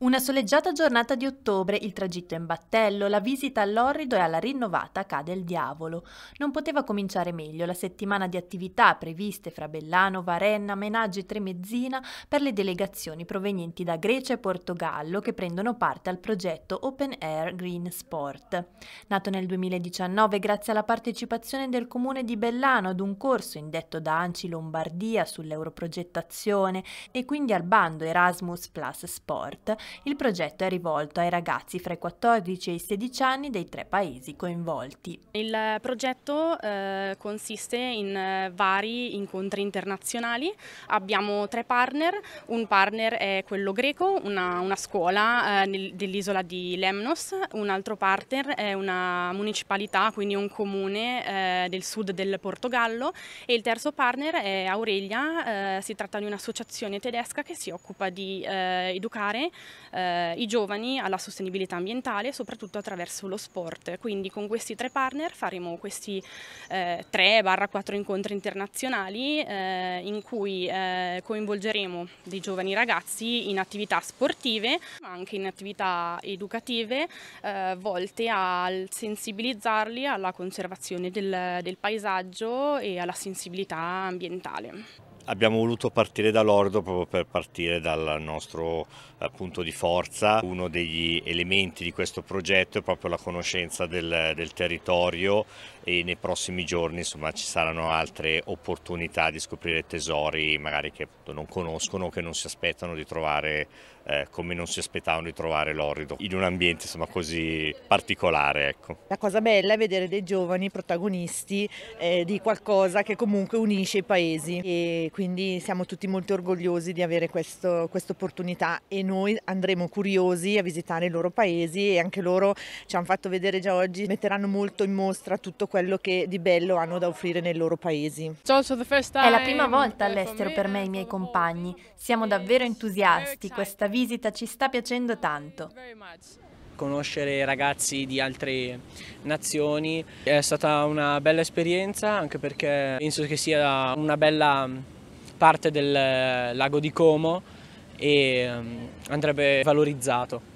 Una soleggiata giornata di ottobre, il tragitto in battello, la visita all'orrido e alla rinnovata cade il diavolo. Non poteva cominciare meglio la settimana di attività previste fra Bellano, Varenna, Menaggi e Tremezzina per le delegazioni provenienti da Grecia e Portogallo che prendono parte al progetto Open Air Green Sport. Nato nel 2019 grazie alla partecipazione del comune di Bellano ad un corso indetto da Anci Lombardia sull'europrogettazione e quindi al bando Erasmus Plus Sport, il progetto è rivolto ai ragazzi fra i 14 e i 16 anni dei tre paesi coinvolti. Il progetto eh, consiste in eh, vari incontri internazionali. Abbiamo tre partner, un partner è quello greco, una, una scuola eh, dell'isola di Lemnos, un altro partner è una municipalità, quindi un comune eh, del sud del Portogallo e il terzo partner è Aurelia, eh, si tratta di un'associazione tedesca che si occupa di eh, educare eh, i giovani alla sostenibilità ambientale soprattutto attraverso lo sport. Quindi con questi tre partner faremo questi eh, 3-4 incontri internazionali eh, in cui eh, coinvolgeremo dei giovani ragazzi in attività sportive ma anche in attività educative eh, volte a sensibilizzarli alla conservazione del, del paesaggio e alla sensibilità ambientale. Abbiamo voluto partire da Lordo proprio per partire dal nostro punto di forza. Uno degli elementi di questo progetto è proprio la conoscenza del, del territorio e nei prossimi giorni insomma, ci saranno altre opportunità di scoprire tesori magari che non conoscono o che non si aspettano di trovare eh, come non si aspettavano di trovare l'orrido in un ambiente insomma, così particolare. Ecco. La cosa bella è vedere dei giovani protagonisti eh, di qualcosa che comunque unisce i paesi e quindi siamo tutti molto orgogliosi di avere questa opportunità e noi andremo curiosi a visitare i loro paesi e anche loro ci hanno fatto vedere già oggi, metteranno molto in mostra tutto questo quello che di bello hanno da offrire nei loro paesi. È la prima volta all'estero per me e i miei compagni. Siamo davvero entusiasti, questa visita ci sta piacendo tanto conoscere ragazzi di altre nazioni. È stata una bella esperienza anche perché penso che sia una bella parte del lago di Como e mm, andrebbe valorizzato.